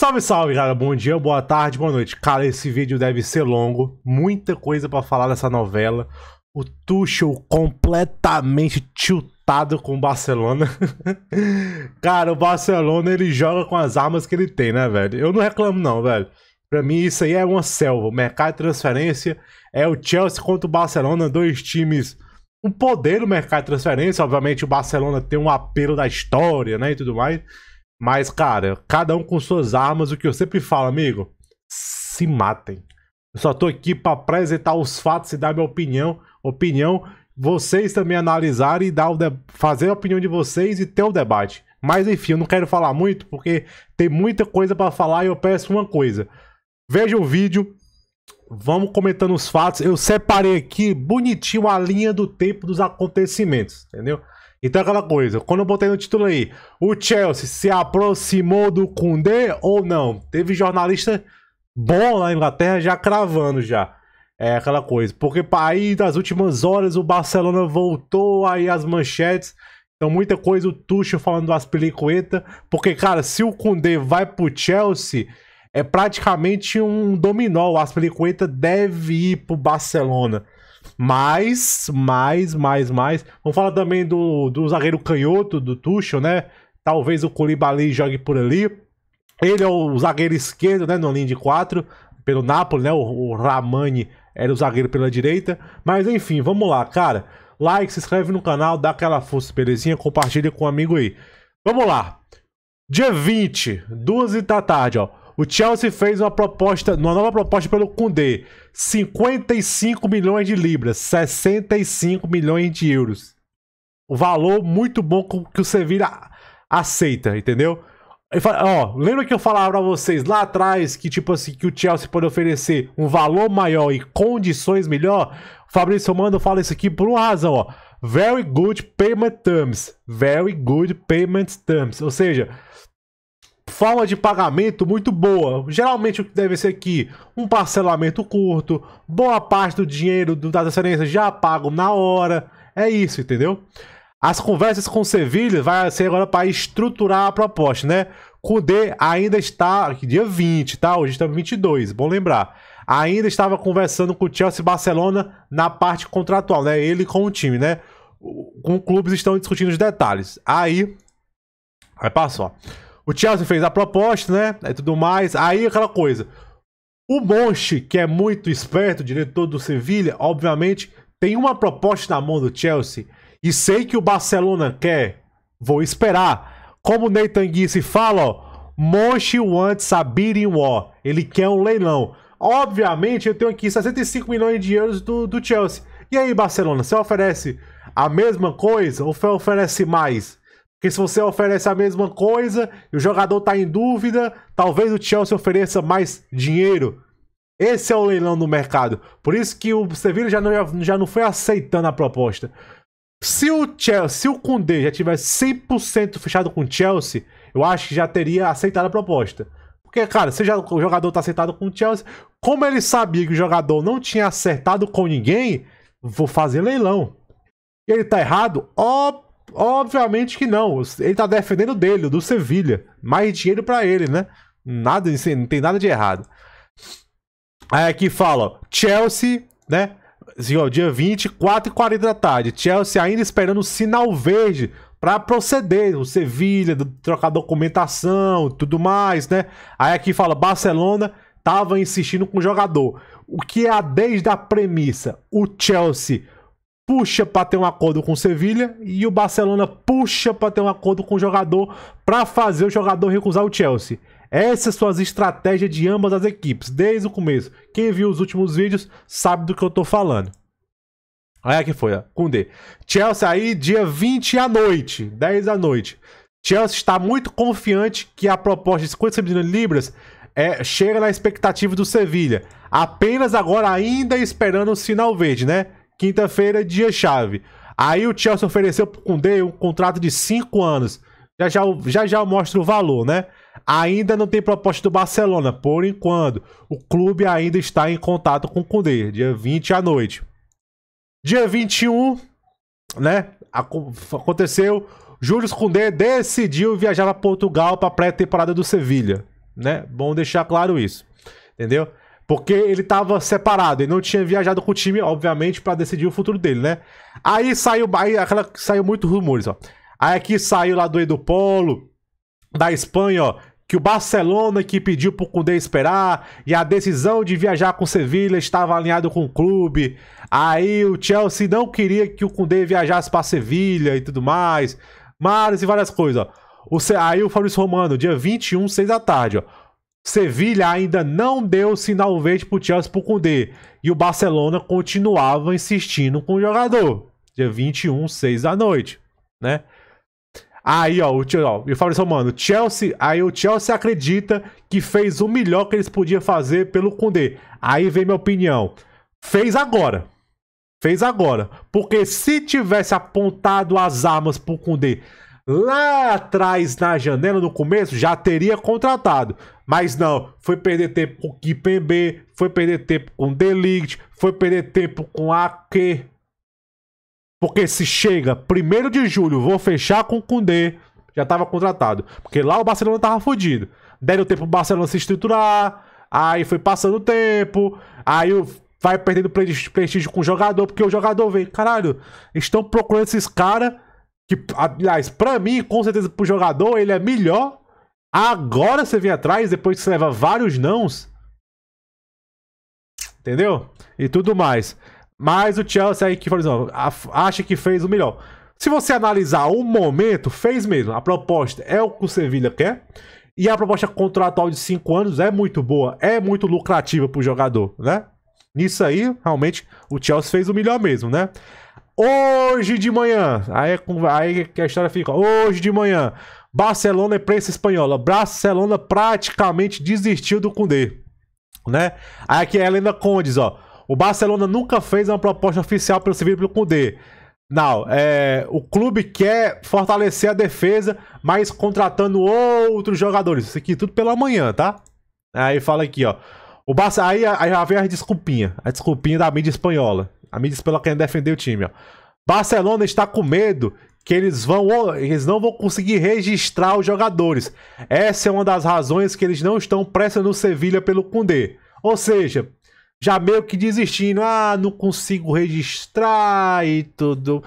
Salve, salve, galera. Bom dia, boa tarde, boa noite. Cara, esse vídeo deve ser longo. Muita coisa para falar dessa novela. O Tuchel completamente tiltado com o Barcelona. cara, o Barcelona, ele joga com as armas que ele tem, né, velho? Eu não reclamo não, velho. Pra mim, isso aí é uma selva. O mercado de transferência é o Chelsea contra o Barcelona, dois times com um poder no mercado de transferência. Obviamente, o Barcelona tem um apelo da história, né, e tudo mais. Mas, cara, cada um com suas armas, o que eu sempre falo, amigo, se matem. Eu só tô aqui para apresentar os fatos e dar minha opinião, opinião, vocês também analisarem e dar o fazer a opinião de vocês e ter o debate. Mas enfim, eu não quero falar muito porque tem muita coisa para falar e eu peço uma coisa. Veja o vídeo, vamos comentando os fatos. Eu separei aqui bonitinho a linha do tempo dos acontecimentos, entendeu? Então aquela coisa, quando eu botei no título aí, o Chelsea se aproximou do Koundé ou não? Teve jornalista bom lá na Inglaterra já cravando já. É aquela coisa, porque aí nas últimas horas o Barcelona voltou aí as manchetes. Então muita coisa o Tuchel falando das pelicuetas, porque cara, se o Koundé vai pro Chelsea, é praticamente um dominó. O Aspelicueta deve ir pro Barcelona. Mas, mais, mais, mais. Vamos falar também do, do zagueiro canhoto, do Tucho, né? Talvez o Koulibaly jogue por ali. Ele é o zagueiro esquerdo, né? No linha de 4. Pelo Napoli, né? O, o Ramani era o zagueiro pela direita. Mas enfim, vamos lá, cara. Like, se inscreve no canal, dá aquela força, belezinha? Compartilha com um amigo aí. Vamos lá. Dia 20, 12 da tarde, ó. O Chelsea fez uma proposta, uma nova proposta pelo Kundê, 55 milhões de libras, 65 milhões de euros. O valor muito bom que o Sevilla aceita, entendeu? Fala, ó, lembra que eu falava para vocês lá atrás que, tipo assim, que o Chelsea pode oferecer um valor maior e condições melhor? O Fabrício Mando fala isso aqui por uma razão, ó. Very good payment terms. Very good payment terms. Ou seja, forma de pagamento muito boa. Geralmente o que deve ser aqui, um parcelamento curto, boa parte do dinheiro da transferência já pago na hora. É isso, entendeu? As conversas com Sevilha vai ser agora para estruturar a proposta, né? Kudê ainda está, dia 20, tá? Hoje estamos 22, bom lembrar. Ainda estava conversando com o Chelsea Barcelona na parte contratual, né? Ele com o time, né? Com clubes estão discutindo os detalhes. Aí, aí passou. Ó. O Chelsea fez a proposta, né? E tudo mais. Aí aquela coisa. O Monchi, que é muito esperto, diretor do Sevilha, obviamente, tem uma proposta na mão do Chelsea. E sei que o Barcelona quer. Vou esperar. Como o Nathan se fala, ó. Monchi wants Sabiri War. Ele quer um leilão. Obviamente, eu tenho aqui 65 milhões de euros do, do Chelsea. E aí, Barcelona, você oferece a mesma coisa ou oferece mais? Porque se você oferece a mesma coisa e o jogador está em dúvida, talvez o Chelsea ofereça mais dinheiro. Esse é o leilão do mercado. Por isso que o Sevilla já não, já não foi aceitando a proposta. Se o Chelsea, se o Koundé já tivesse 100% fechado com o Chelsea, eu acho que já teria aceitado a proposta. Porque, cara, se já, o jogador está aceitado com o Chelsea, como ele sabia que o jogador não tinha acertado com ninguém, vou fazer leilão. E ele está errado? Óbvio Obviamente que não. Ele tá defendendo dele, do Sevilha. Mais dinheiro para ele, né? Nada, não tem nada de errado. Aí aqui fala, Chelsea, né? Assim, ó, dia 20, 4 e 40 da tarde. Chelsea ainda esperando o sinal verde para proceder. O Sevilha, trocar documentação, tudo mais, né? Aí aqui fala, Barcelona tava insistindo com o jogador. O que é a desde a premissa? O Chelsea puxa para ter um acordo com o Sevilha e o Barcelona puxa para ter um acordo com o jogador para fazer o jogador recusar o Chelsea. Essas é são as estratégias de ambas as equipes, desde o começo. Quem viu os últimos vídeos sabe do que eu tô falando. Aí que foi, ó. D. Chelsea aí, dia 20 à noite, 10 à noite. Chelsea está muito confiante que a proposta de 50 milhões de libras é, chega na expectativa do Sevilha. Apenas agora ainda esperando o sinal verde, né? Quinta-feira, dia-chave. Aí o Chelsea ofereceu pro Koundé um contrato de 5 anos. Já já, já já mostra o valor, né? Ainda não tem proposta do Barcelona, por enquanto. O clube ainda está em contato com o Koundé, dia 20 à noite. Dia 21, né? Aconteceu. Júlio Koundé decidiu viajar para Portugal para a pré-temporada do Sevilha, né? Bom deixar claro isso. Entendeu? Porque ele tava separado, ele não tinha viajado com o time, obviamente, para decidir o futuro dele, né? Aí saiu, aí aquela, saiu muitos rumores, ó. Aí aqui saiu lá do Edu Polo, da Espanha, ó, que o Barcelona que pediu pro Cundé esperar e a decisão de viajar com o Sevilha estava alinhado com o clube. Aí o Chelsea não queria que o Cundé viajasse para Sevilha e tudo mais. Mas e várias coisas, ó. O, aí o Fabrício Romano, dia 21, 6 da tarde, ó. Sevilha ainda não deu sinal verde para o Chelsea para o E o Barcelona continuava insistindo com o jogador. Dia 21, 6 da noite, né? Aí, ó, o, ó, e o Fabrício mano. Chelsea, aí o Chelsea acredita que fez o melhor que eles podiam fazer pelo Kudê. Aí vem minha opinião. Fez agora. Fez agora. Porque se tivesse apontado as armas pro Kudê lá atrás na janela, no começo, já teria contratado. Mas não, foi perder tempo com Kipembe, foi perder tempo com Delict, foi perder tempo com Ake. Porque se chega 1 de julho, vou fechar com o Kundê, já estava contratado. Porque lá o Barcelona tava fodido. Deram tempo o Barcelona se estruturar, aí foi passando o tempo, aí vai perdendo prestígio com o jogador, porque o jogador vem, caralho, estão procurando esses caras que, aliás, pra mim, com certeza pro jogador, ele é melhor. Agora você vem atrás, depois que você leva vários nãos. Entendeu? E tudo mais. Mas o Chelsea aí que, assim, acha que fez o melhor. Se você analisar o momento, fez mesmo. A proposta é o que o Sevilha quer. E a proposta contratual de 5 anos é muito boa, é muito lucrativa pro jogador, né? Nisso aí, realmente, o Chelsea fez o melhor mesmo, né? Hoje de manhã. Aí, é aí que a história fica. Hoje de manhã. Barcelona é prensa espanhola. Barcelona praticamente desistiu do Cundê. Né? Aí aqui é a Helena Condes, ó. O Barcelona nunca fez uma proposta oficial pelo Sevilla pelo Cundê. Não, é, o clube quer fortalecer a defesa, mas contratando outros jogadores. Isso aqui tudo pela manhã, tá? Aí fala aqui, ó. O Barça, aí, aí já vem a desculpinha. A desculpinha da mídia espanhola. A mídia pela quem defendeu o time, ó. Barcelona está com medo que eles vão eles não vão conseguir registrar os jogadores. Essa é uma das razões que eles não estão pressionando no Sevilha pelo Cundê. Ou seja, já meio que desistindo, ah, não consigo registrar e tudo.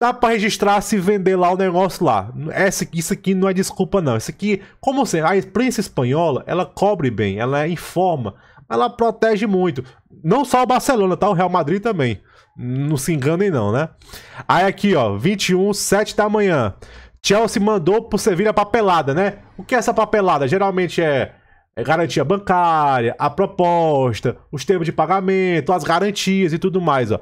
Dá para registrar se vender lá o negócio lá. Essa, isso aqui não é desculpa não. Isso aqui, como você, a imprensa espanhola, ela cobre bem, ela informa ela protege muito. Não só o Barcelona, tá? O Real Madrid também. Não se enganem não, né? Aí aqui, ó, 21, 7 da manhã. Chelsea mandou pro Sevilha papelada, né? O que é essa papelada? Geralmente é, é garantia bancária, a proposta, os termos de pagamento, as garantias e tudo mais, ó.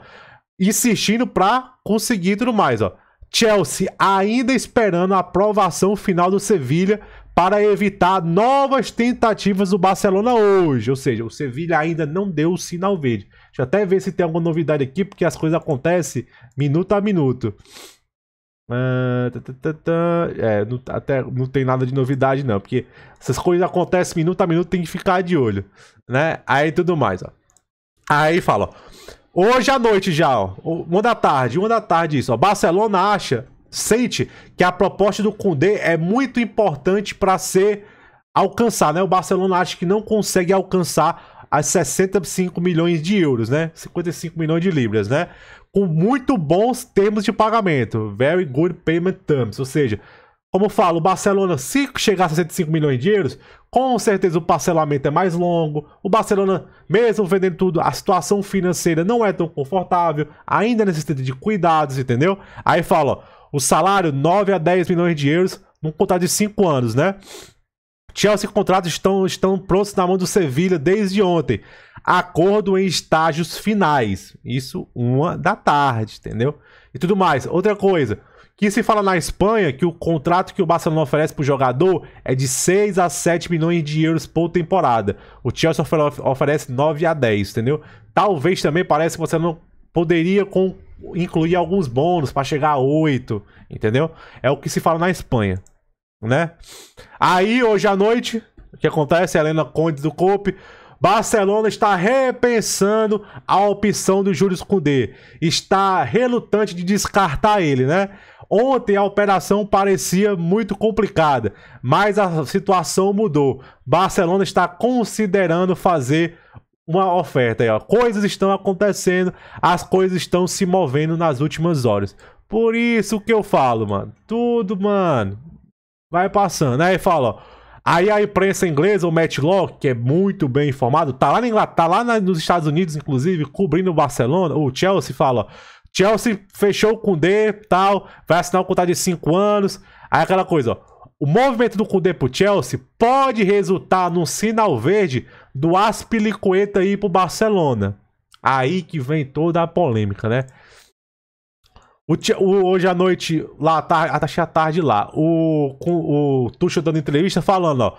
Insistindo pra conseguir tudo mais, ó. Chelsea ainda esperando a aprovação final do Sevilha para evitar novas tentativas do Barcelona hoje. Ou seja, o Sevilha ainda não deu o sinal verde. Deixa eu até ver se tem alguma novidade aqui, porque as coisas acontecem minuto a minuto. Ah, tá, tá, tá, é, não, até não tem nada de novidade, não, porque essas coisas acontecem minuto a minuto, tem que ficar de olho, né? Aí tudo mais, ó. Aí fala, ó, Hoje à noite já, ó. Uma da tarde, uma da tarde isso, ó. Barcelona acha sente que a proposta do Conde é muito importante para ser alcançada, né? O Barcelona acha que não consegue alcançar as 65 milhões de euros, né? 55 milhões de libras, né? Com muito bons termos de pagamento, very good payment terms, ou seja, como eu falo, o Barcelona, se chegar a 65 milhões de euros, com certeza o parcelamento é mais longo. O Barcelona, mesmo vendendo tudo, a situação financeira não é tão confortável, ainda necessita de cuidados, entendeu? Aí fala, ó, o salário, 9 a 10 milhões de euros, num contrato de 5 anos, né? Chelsea contratos estão, estão prontos na mão do Sevilha desde ontem. Acordo em estágios finais. Isso, uma da tarde, entendeu? E tudo mais. Outra coisa que se fala na Espanha que o contrato que o Barcelona oferece para o jogador é de 6 a 7 milhões de euros por temporada. O Chelsea oferece 9 a 10, entendeu? Talvez também parece que você não poderia com, incluir alguns bônus para chegar a 8, entendeu? É o que se fala na Espanha, né? Aí, hoje à noite, o que acontece? Helena Conde do Cope. Barcelona está repensando a opção do Júlio Koundé. Está relutante de descartar ele, né? Ontem a operação parecia muito complicada, mas a situação mudou. Barcelona está considerando fazer uma oferta aí, ó. Coisas estão acontecendo, as coisas estão se movendo nas últimas horas. Por isso que eu falo, mano. Tudo, mano. Vai passando. Aí fala, ó. Aí a imprensa inglesa, o Law, que é muito bem informado, tá lá, na Inglaterra, tá lá nos Estados Unidos, inclusive, cobrindo o Barcelona, o Chelsea, fala, ó, Chelsea fechou com o D, tal, vai assinar um contrato de 5 anos, aí aquela coisa, ó, o movimento do Cundê pro Chelsea pode resultar num sinal verde do Aspilicueta ir pro Barcelona. Aí que vem toda a polêmica, né? O, o, hoje à noite, lá tá tarde, achei à tarde lá, o, o, o Tuchel dando entrevista falando, ó.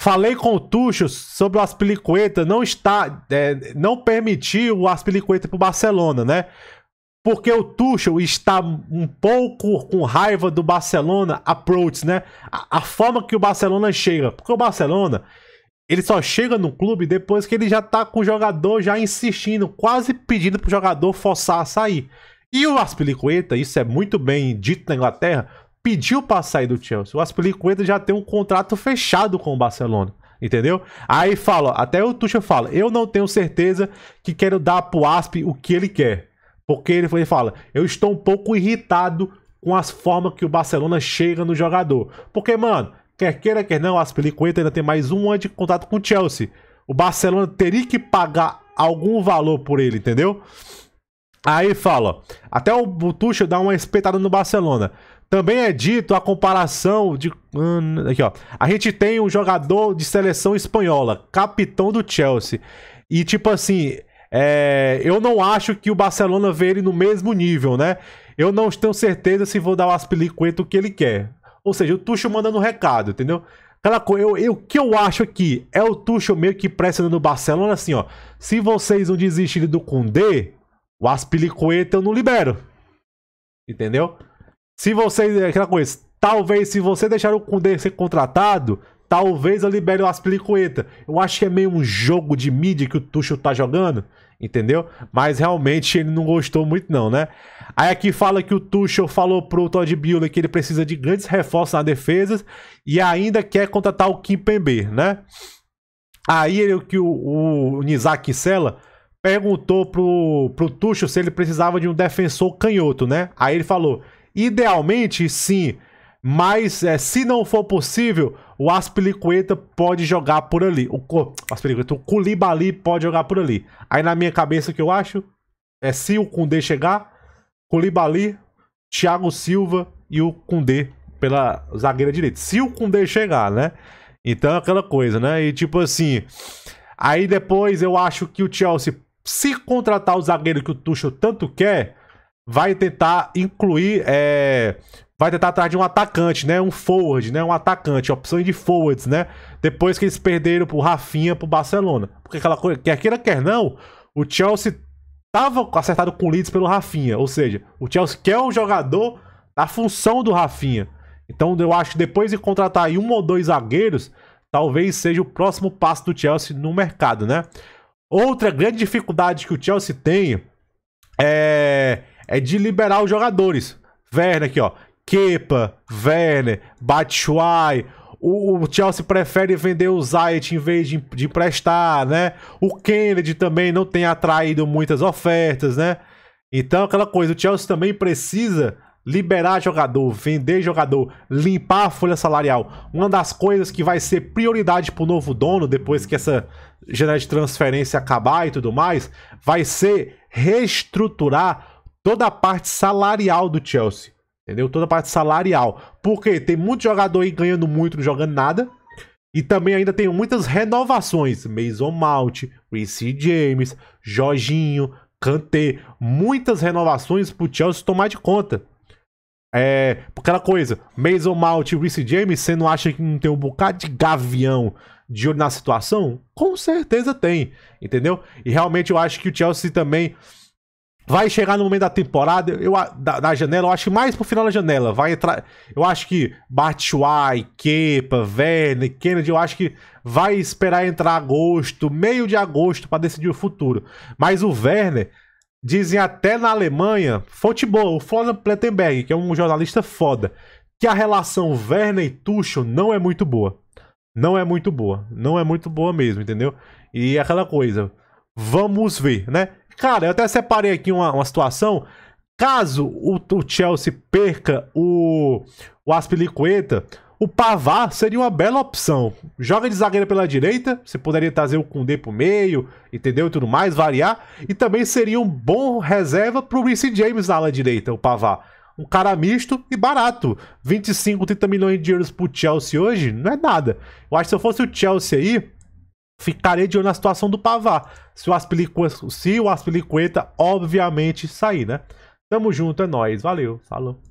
Falei com o Tuchel sobre o Aspilicueta, não está, é, não permitiu o Aspilicueta pro Barcelona, né? porque o Tuchel está um pouco com raiva do Barcelona approach, né? A, a, forma que o Barcelona chega, porque o Barcelona ele só chega no clube depois que ele já tá com o jogador já insistindo, quase pedindo pro jogador forçar a sair. E o Aspilicueta, isso é muito bem dito na Inglaterra, pediu para sair do Chelsea. O Aspilicueta já tem um contrato fechado com o Barcelona. Entendeu? Aí fala, até o Tuchel fala, eu não tenho certeza que quero dar pro Asp o que ele quer. Porque ele, fala: eu estou um pouco irritado com as formas que o Barcelona chega no jogador. Porque, mano, quer queira, quer não, as Pelicueta ainda tem mais um ano de contato com o Chelsea. O Barcelona teria que pagar algum valor por ele, entendeu? Aí fala, até o Tuchel dá uma espetada no Barcelona. Também é dito a comparação de. Hum, aqui, ó. A gente tem um jogador de seleção espanhola, capitão do Chelsea. E, tipo assim, é, eu não acho que o Barcelona vê ele no mesmo nível, né? Eu não tenho certeza se vou dar o o que ele quer. Ou seja, o Tuchel mandando um recado, entendeu? Aquela coisa, eu, eu, o que eu acho aqui é o Tuchel meio que pressionando o Barcelona assim, ó. Se vocês não desistirem do Kundê, o Aspilicueta eu não libero. Entendeu? Se vocês, aquela coisa, talvez se você deixar o Kundê ser contratado, Talvez eu libere umas plicuetas. Eu acho que é meio um jogo de mídia que o Tuchel tá jogando, entendeu? Mas realmente ele não gostou muito não, né? Aí aqui fala que o Tuchel falou pro Todd Buehler que ele precisa de grandes reforços na defesa e ainda quer contratar o Kim Pembe, né? Aí ele, que o, o, o Nizak Sela perguntou pro, pro Tuchel se ele precisava de um defensor canhoto, né? Aí ele falou, idealmente sim, mas é, se não for possível, o Aspilicueta pode jogar por ali. O, Aspilicueta, o Culibali pode jogar por ali. Aí na minha cabeça o que eu acho é se o Kundê chegar, Culibali, Thiago Silva e o Kundê pela zagueira direita. Se o Kundê chegar, né? Então é aquela coisa, né? E tipo assim. Aí depois eu acho que o Chelsea, se contratar o zagueiro que o Tuchel tanto quer, vai tentar incluir. É, vai tentar atrás de um atacante, né? Um forward, né? Um atacante, opções de forwards, né? Depois que eles perderam pro Rafinha, pro Barcelona. Porque aquela coisa, quer queira, quer não, o Chelsea tava acertado com o Leeds pelo Rafinha. Ou seja, o Chelsea quer um jogador da função do Rafinha. Então eu acho que depois de contratar aí um ou dois zagueiros, talvez seja o próximo passo do Chelsea no mercado, né? Outra grande dificuldade que o Chelsea tem é é de liberar os jogadores. Werner aqui, ó. Kepa, Werner, Batshuayi. O, Chelsea prefere vender o Zayt em vez de, de emprestar, né? O Kennedy também não tem atraído muitas ofertas, né? Então, aquela coisa, o Chelsea também precisa liberar jogador, vender jogador, limpar a folha salarial. Uma das coisas que vai ser prioridade para o novo dono, depois que essa janela de transferência acabar e tudo mais, vai ser reestruturar toda a parte salarial do Chelsea. Entendeu? Toda a parte salarial. Porque tem muito jogador aí ganhando muito, não jogando nada. E também ainda tem muitas renovações. Mason Mount, Reece James, Jorginho, Kanté. Muitas renovações pro Chelsea tomar de conta. É, aquela coisa, Mason Mount e Reece James, você não acha que não tem um bocado de gavião de olho na situação? Com certeza tem, entendeu? E realmente eu acho que o Chelsea também Vai chegar no momento da temporada, eu, da, da, janela, eu acho que mais pro final da janela. Vai entrar. Eu acho que Batshuayi, Kepa, Werner, Kennedy, eu acho que vai esperar entrar agosto, meio de agosto, para decidir o futuro. Mas o Werner, dizem até na Alemanha, futebol, o Florian Plettenberg, que é um jornalista foda, que a relação Werner e Tuchel não é muito boa. Não é muito boa. Não é muito boa mesmo, entendeu? E aquela coisa. Vamos ver, né? Cara, eu até separei aqui uma, uma situação. Caso o, o Chelsea perca o, o Aspilicueta, o Pavar seria uma bela opção. Joga de zagueiro pela direita, você poderia trazer o Kundê pro meio, entendeu? E tudo mais, variar. E também seria um bom reserva pro Reece James na ala direita, o Pavar. Um cara misto e barato. 25, 30 milhões de euros pro Chelsea hoje não é nada. Eu acho que se eu fosse o Chelsea aí, ficarei de olho na situação do Pavar. Se o Aspilicueta, se o Aspilicueta obviamente sair, né? Tamo junto, é nóis. Valeu, falou.